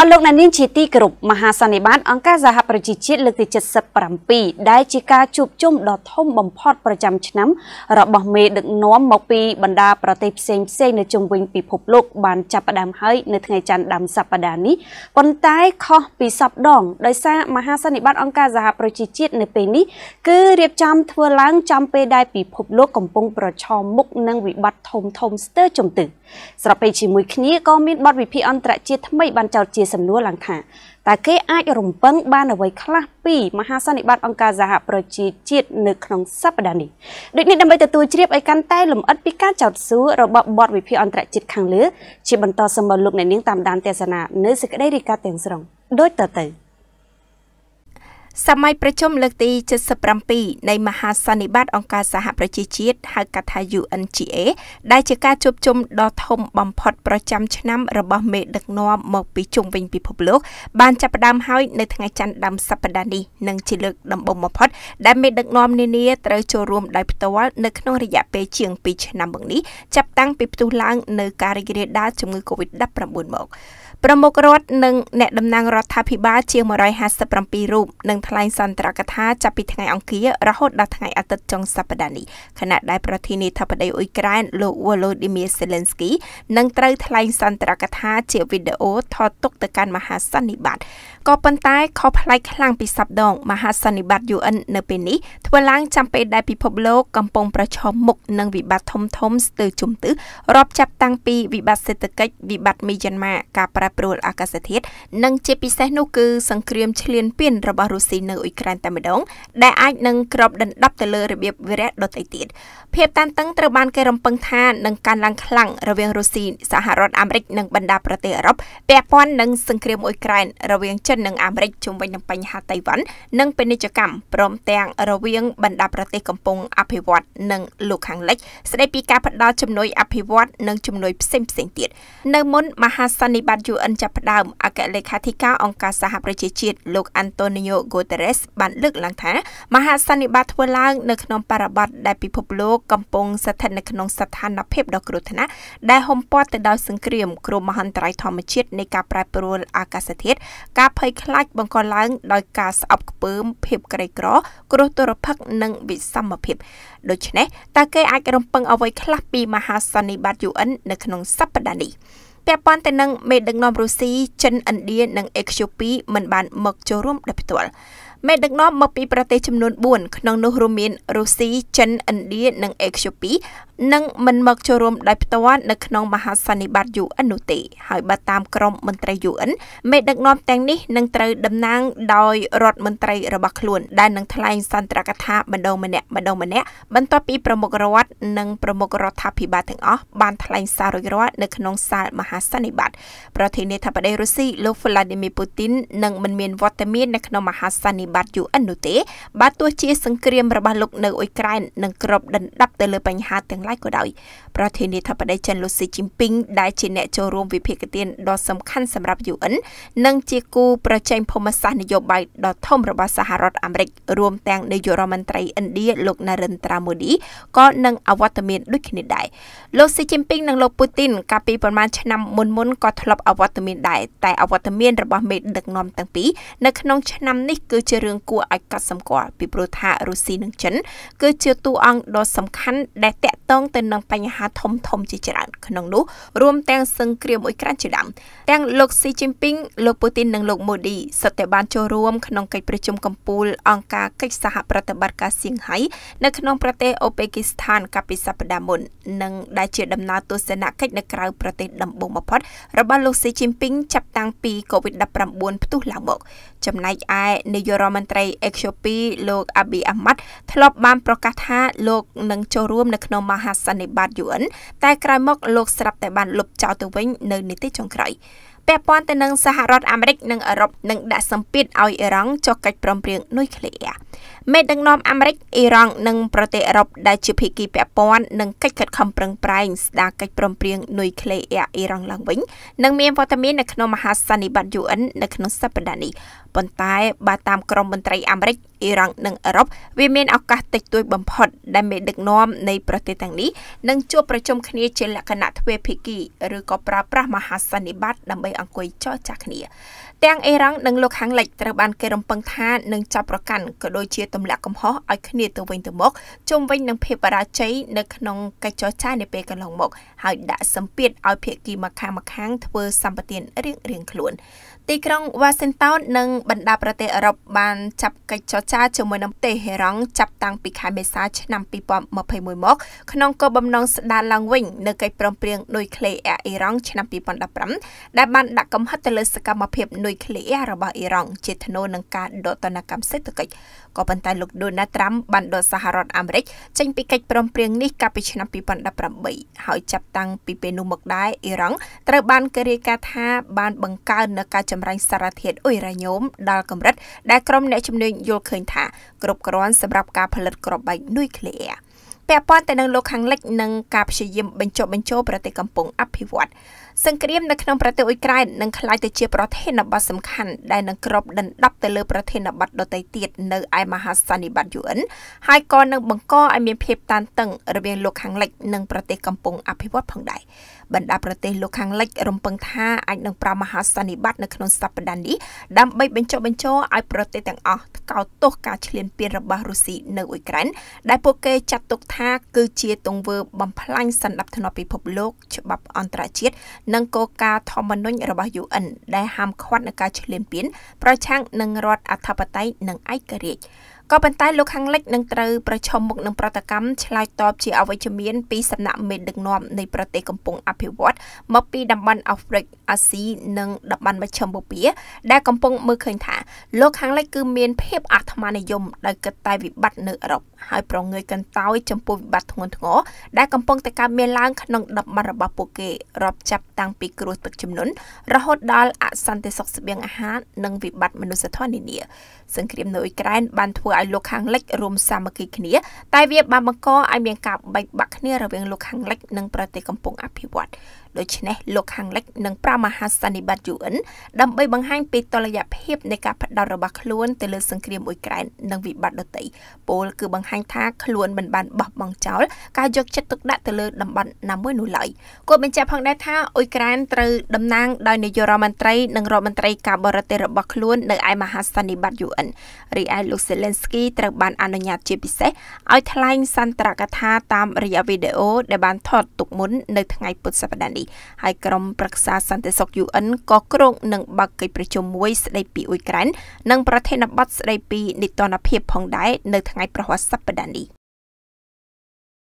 អស់លោកអ្នកនាងជាទីគោរពមហាសន្និបាតអង្គការសហប្រជាជាតិលើកទី77ដែលជាការជួបជុំដ៏ធំបំផុតប្រចាំឆ្នាំរបស់មេដឹកនាំមកពីបណ្ដាប្រទេសផ្សេងផ្សេងនៅជុំវិញពិភពលោកបានចាប់ផ្ដើមហើយនៅថ្ងៃច័ន្ទដើមសប្ដាហ៍នេះប៉ុន្តែខុសពីសពដងដោយសារមហាសន្និបាតអង្គការសហប្រជាជាតិនៅពេលនេះ គឺរៀបចំធ្វើឡើងចំពេលដែលពិភពលោកកំពុងប្រឈមមុខនឹងវិបត្តិធំធំស្ទើរជំទឹះស្របពេលជាមួយគ្នាក៏មានបទវិភាគអន្តរជាតិថ្មីបានចោទជាសំណួរឡើងថាតើគេអាចរំពឹងបានអ្វីខ្លះពីមហាសន្និបាត អង្គការសហប្រជាជាតិនៅក្នុងសប្តាហ៍នេះដូចនេះដើម្បីទទួលជ្រាបឲ្យកាន់តែលម្អិតពីការចោទសួររបស់បទវិភាគអន្តរជាតិខាងលើជាបន្តសម្បត្តិលោកអ្នកនាងតាមដានទេសនា នៅសេចក្តីរាយការណ៍ទាំងស្រុងដូចតទៅ។សម័យប្រជុំលើកទី77នៃមហាសន្និបាតអង្គការសហប្រជាជាតិហៅកាត់ថា UNGA ដែលជាការជួបជុំដ៏ធំបំផុតប្រចាំឆ្នាំរបស់មេដឹកនាំមកពីជុំវិញពិភពលោកបានចាប់ផ្ដើមហើយនៅថ្ងៃច័ន្ទដើមសប្តាហ៍នេះនិងជាលើកដំបូងបំផុតដែលមេដឹកនាំនានាត្រូវចូលរួមដោយផ្ទាល់នៅក្នុងរយៈពេលជាង2ឆ្នាំមកនេះចាប់តាំងពីផ្ទុះឡើងនៅការរីករាលដាលជំងឺ Covid-19 មកប្រមុខរដ្ឋនិងអ្នកតំណាងរដ្ឋាភិបាលជាង157រូបនឹងថ្លែងសន្ទរកថាចាប់ពីថ្ងៃអង្គាររហូតដល់ថ្ងៃអាទិត្យចុងសប្តាហ៍នេះខណៈដែលប្រធានាធិបតីអ៊ុយក្រែនលោក Volodymyr Zelensky នឹងត្រូវថ្លែងសន្ទរកថាជាវីដេអូថតទុកទៅកាន់មហាសន្និបាតក៏ប៉ុន្តែខុសប្លែកខ្លាំងពីសប្ដងមហាសន្និបាត UN នៅពេលនេះធ្វើឡើងចាំពេលដែលពិភពលោកកំពុងប្រឈមមុខនឹងវិបត្តិធំៗស្ទើរជុំទិសរាប់ចាប់តាំងពីវិបត្តិសេដ្ឋកិច្ចវិបត្តិមីយ៉ាន់ម៉ាការប្រើប្រួលអាកាសធាតុនិង ជាពិសេសនោះគឺ សង្គ្រាមឈ្លានពានរបស់រុស្ស៊ីនៅអ៊ុយក្រែនតែម្ដង ដែលអាចនឹងក្របដណ្ដប់ទៅលើរបៀបវិរៈដទៃទៀតភាពតានតឹងត្រូវបានគេរំពឹងថានឹងកើនឡើងខ្លាំងរវាងរុស្ស៊ីសហរដ្ឋអាមេរិក និងបណ្ដាប្រទេសអឺរ៉ុបពាក់ព័ន្ធនឹងសង្គ្រាមអ៊ុយក្រែនរវាងចិននិងអាមេរិកជុំវិញនឹងបញ្ហាតៃវ៉ាន់និងពាណិជ្ជកម្មព្រមទាំងរវាងបណ្ដាប្រទេសកំពុងអភិវឌ្ឍនិងលោកខាងលិចស្ដីពីការផ្តល់ជំនួយអភិវឌ្ឍនិងជំនួយផ្សេងផ្សេងទៀតនៅមុនមហាសន្និបាត UN UN ចាប់ផ្ដើមអគ្គលេខាធិការអង្គការសហប្រជាជាតិលោក Antonio Guterres បានលើកឡើងថាមហាសន្និបាតធ្វើឡើងនៅក្នុងបរិបទដែលពិភពលោកកំពុងស្ថិតនៅក្នុងស្ថានភាពដ៏គ្រោះថ្នាក់ដែលហុំព័ទ្ធទៅដោយសង្គ្រាមគ្រោះមហន្តរាយធម្មជាតិនៃការប្រែប្រួលអាកាសធាតុការភ័យខ្លាចបង្កឡើង ដោយការស្អប់ខ្ពើម ភាពក្រីក្រគ្រោះទុរភិក្សនិងវិសមភាព ដូច្នេះតើគេអាចរំពឹងអ្វីខ្លះពីមហាសន្និបាត UN នៅក្នុងសប្តាហ៍នេះពាក់ព័ន្ធទៅនឹងមេដឹកនាំរុស្ស៊ីចិនឥណ្ឌានិងអេក្យូពីមិនបានមកចូលរួមដោយផ្ទាល់មេដឹកនាំមកពីប្រទេសចំនួន4ក្នុងនោះរួមមានរុស្ស៊ីចិនឥណ្ឌានិងអេក្យូពីនឹងមិនមកចូលរួមដោយផ្ទាល់នៅក្នុងមហាសន្និបាត UN នោះទេ ហើយបើតាមក្រមមន្ត្រី UN មេដឹកនាំទាំងនេះនឹងត្រូវតំណាងដោយរដ្ឋមន្ត្រីរបស់ខ្លួនដែលនឹងថ្លែងសន្ទរកថាម្ដងម្នាក់ម្ដងម្នាក់បន្ទាប់ពីប្រមុខរដ្ឋនិងប្រមុខរដ្ឋាភិបាលទាំងអស់បានថ្លែងសាររួចរាល់នៅក្នុងសាលមហាសន្និបាតប្រធានាធិបតីរុស្ស៊ីលោក Vladimir Putin នឹងមិនមានវត្តមាននៅក្នុងមហាសន្និបត្តិ UN នោះទេបាទទោះជាសង្គ្រាមរបស់លោកនៅអ៊ុយក្រែននឹងគ្របដណ្ដប់ទៅលើបញ្ហាទាំងឡាយក៏ដោយប្រធានាធិបតីចិនលូស៊ីជីនពីងដែលជាអ្នកចូលរួមវិភាគទានដ៏សំខាន់សម្រាប់ UN និងជាគូប្រជែងភូមិសាស្ត្រនយោបាយដ៏ធំរបស់សហរដ្ឋអាមេរិក រួមទាំងនាយករដ្ឋមន្ត្រីឥណ្ឌាលោក Narendra Modi ក៏នឹងអវត្តមានដូចគ្នាដែរលោកស៊ីជីនពីងនិងលោកពូទីនកាលពីប្រមាណឆ្នាំមុនមុនក៏ធ្លាប់អវត្តមានដែរតែអវត្តមានរបស់មេដឹកនាំទាំងពីរនៅក្នុងឆ្នាំនេះគឺជារឿងគួរឲ្យកត់សម្គាល់ពីព្រោះថារុស្ស៊ីនិងចិនគឺជាតួអង្គដ៏សំខាន់ដែលតាក់ទងទៅនឹងបញ្ហាធំធំជាច្រើនក្នុងនោះរួមទាំងសង្គ្រាមអ៊ុយក្រែនជាដើមទាំងលោកស៊ីជីនពីងលោកពូទីននិងលោកម៉ូឌីសុទ្ធតែបានចូលរួមក្នុងកិច្ចប្រជុំកំពូលអង្គការកិច្ចសហប្រតិបត្តិការសៀងហៃនៅក្នុងប្រទេសអូបេគីស្ថានកាលពីសប្តាហ៍មុននិងដែលជា ដំណើរទស្សនកិច្ចនៅក្រៅប្រទេសដំបូងបំផុតរបស់លោកស៊ីជីនពីងចាប់តាំងពី COVID-19 ផ្ទុះឡើងមកចំណែកឯនាយរដ្ឋរដ្ឋមន្ត្រីអេក្យូពីលោកអាប៊ីអាម៉ាត់ធ្លាប់បានប្រកាសថាលោកនឹងចូលរួមនៅក្នុងមហាសន្និបាត UN តែក្រោយមក លោកស្រាប់តែបានលុបចោលទៅវិញនៅនីតិចុងក្រោយពាក់ព័ន្ធទៅនឹងសហរដ្ឋអាមេរិកនិងអឺរ៉ុបនឹងដាក់សម្ពាធឲ្យអ៊ីរ៉ង់ចុះកិច្ចព្រមព្រៀងនុយក្លេអ៊ែរមេដឹកនាំអាមេរិកអ៊ីរ៉ង់និងប្រទេសអឺរ៉ុបដែលជាភាគីពាក់ព័ន្ធនឹងកិច្ចខិតខំប្រឹងប្រែងស្ដារកិច្ចព្រមព្រៀងនុយក្លេអ៊ែរអ៊ីរ៉ង់ឡើងវិញនឹងមានវត្តមាននៅក្នុងមហាសន្និបាត UN នៅក្នុងសប្តាហ៍នេះប៉ុន្តែបើតាមក្រមមន្ត្រីអាមេរិកអ៊ីរ៉ង់និងអឺរ៉ុបវាមានឱកាសតិចតួចបំផុតដែលមេដឹកនាំនៃប្រទេសទាំងនេះនឹងជួបប្រជុំគ្នាជាលក្ខណៈទ្វេភាគីឬក៏ប្រើប្រាស់មហាសន្និបាតដើម្បីអង្គុយចរចាគ្នាទាំងអ៊ីរ៉ង់និងលោកខាងលិចត្រូវបានគេរំពឹងថានឹងចាប់ប្រកាន់ក៏ដូចជាទម្លាក់កំហុសឲ្យគ្នាទៅវិញទៅមកជុំវិញនឹងភាពបរាជ័យនៅក្នុងកិច្ចចរចានាពេលកន្លងមក ហើយដាក់សម្ពាធឲ្យភាគីម្ខាងម្ខាងធ្វើសម្បទានរៀងៗខ្លួនទីក្រុង Washington និងបណ្ដាប្រទេសអឺរ៉ុបបានចាប់កិច្ចចរចារជាមួយនឹងទេហេរ៉ង់ចាប់តាំងពីខែមេសាឆ្នាំ2021មកក្នុងគោលបំណងស្ដារឡើងវិញនៅកិច្ចព្រមព្រៀងនុយក្លេអ៊ែរអ៊ីរ៉ង់ឆ្នាំ2015ដែលបានដាក់កំហិតទៅលើសកម្មភាពនុយក្លេអ៊ែររបស់អ៊ីរ៉ង់ជាធ្នូនឹងការដកទណ្ឌកម្មសេដ្ឋកិច្ចក៏ប៉ុន្តែលោកដូណាល់ត្រាំបានដកសហរដ្ឋអាមេរិកចេញពីកិច្ចព្រមព្រៀងនេះកាលពីឆ្នាំ2018ហើយចាប់តាំងពីពេលនោះមកដែរអ៊ីរ៉ង់ត្រូវបានគេរាយការណ៍ថាបានបង្កើននៅការចម្រាញ់សារធាតុអ៊ុយរ៉ាញ៉ូមដល់កម្រិតដែលក្រុមអ្នកជំនាញយល់ឃើញញថាគ្រប់គ្រាន់សម្រាប់ការផលិតគ្រាប់បែកនុយក្លេអ៊ែរពាក់ព័ន្ធទៅនឹងលោកខាងលិចនិងការព្យាយាមបញ្ចុះបញ្ចូលប្រទេសកំពុងអភិវឌ្ឍសង្គ្រាមនៅក្នុងប្រទេសអ៊ុយក្រែននឹងក្លាយទៅជាប្រធានបទសំខាន់ដែលនឹងគ្របដណ្ដប់ទៅលើប្រធានបទដទៃទៀតនៅឯមហាសន្និបាត UN ហើយក៏នឹងបង្កឲ្យមានភាពតានតឹងរវាងលោកខាងលិចនិងប្រទេសកំពុងអភិវឌ្ឍផងដែរបណ្ដាប្រទេសលោកខាងលិចរំពឹងថាអាចនឹងប្រាមហាសន្និបាតនៅក្នុងសប្តាហ៍នេះដើម្បីបញ្ចុះបញ្ចោឲ្យប្រទេសទាំងអស់ថ្កោលទោសការឈ្លានពានរបស់រុស្ស៊ីនៅអ៊ុយក្រែនដែលពួកគេចាត់ទុកថាថាគឺជាទង្វើបំផ្លាញសន្តិភាពពិភពលោកច្បាប់អន្តរជាតិនិងគោលការណ៍ធម្មនុញ្ញរបស់ UN ដែលហាមឃាត់នឹងការឈ្លានពានប្រឆាំងនឹងរដ្ឋអធិបតេយ្យនិងឯករាជ្យក៏ប៉ុន្តែលោកខាងលិចនឹងត្រូវប្រឈមមុខនឹងប្រតិកម្មឆ្លើយតបជាអវិជ្ជមានពីសំណាក់មេដឹកនាំនៃប្រទេសកំពុងអភិវឌ្ឍមកពីតំបន់អាហ្វ្រិកអាស៊ីនិងតំបន់មជ្ឈមបូព៌ាដែលកំពុងមើលឃើញថាលោកខាងលិចគឺមានភាពអាត្មានិយមដោយគិតតែវិបត្តិនៅអឺរ៉ុបហើយប្រងើយកន្តើយចំពោះវិបត្តិធ្ងន់ធ្ងរដែលកំពុងតែកើតមានឡើងក្នុងតំបន់របស់ពួកគេរាប់ចាប់តាំងពីគ្រោះទឹកជំនន់រហូតដល់អសន្តិសុខស្បៀងអាហារនិងវិបត្តិមនុស្សធម៌នានាសង្គ្រាមនៅអ៊ុយក្រែនបានធ្វើឲ្យលោកខាងលិចរួមសាមគ្គីគ្នាតែវាបានបង្កឲ្យមានការបែកបាក់គ្នារវាងលោកខាងលិចនិងប្រទេសកំពុងអភិវឌ្ឍដូច្នេះលោកខាងលិចនិងប្រមហាសន្និបាត UN ដើម្បីបង្ហាញពីតលយភាពនៃការផ្ដោតរបស់ខ្លួនទៅលើសង្គ្រាមអ៊ុយក្រែននិងវិបត្តិដទៃពលគឺបង្ហាញថាខ្លួនមិនបានបោះបង់ចោលការយកចិត្តទុកដាក់ទៅលើតំបន់ណាមួយនោះឡើយគាត់បញ្ជាក់ផងដែរថាអ៊ុយក្រែនត្រូវតំណាងដោយនាយករដ្ឋមន្ត្រីនិងរដ្ឋមន្ត្រីការបរទេសរបស់ខ្លួននៅឯមហាសន្និបាត UN រីឯលោក Zelensky ត្រូវបានអនុញ្ញាតជាពិសេសឲ្យថ្លែងសន្ទរកថាតាមរយៈវីដេអូដែលបានថតទុកមុននៅថ្ងៃពុធសប្តាហ៍នេះហើយក្រុមប្រឹក្សាសន្តិសុខ UN ក៏គ្រោងនឹងបើកកិច្ចប្រជុំមួយស្ដីពីអ៊ុយក្រែននិង ប្រធានបទស្ដីពីនីតិរដ្ឋភាពផងដែរនៅថ្ងៃប្រហ័សសប្តាហ៍នេះ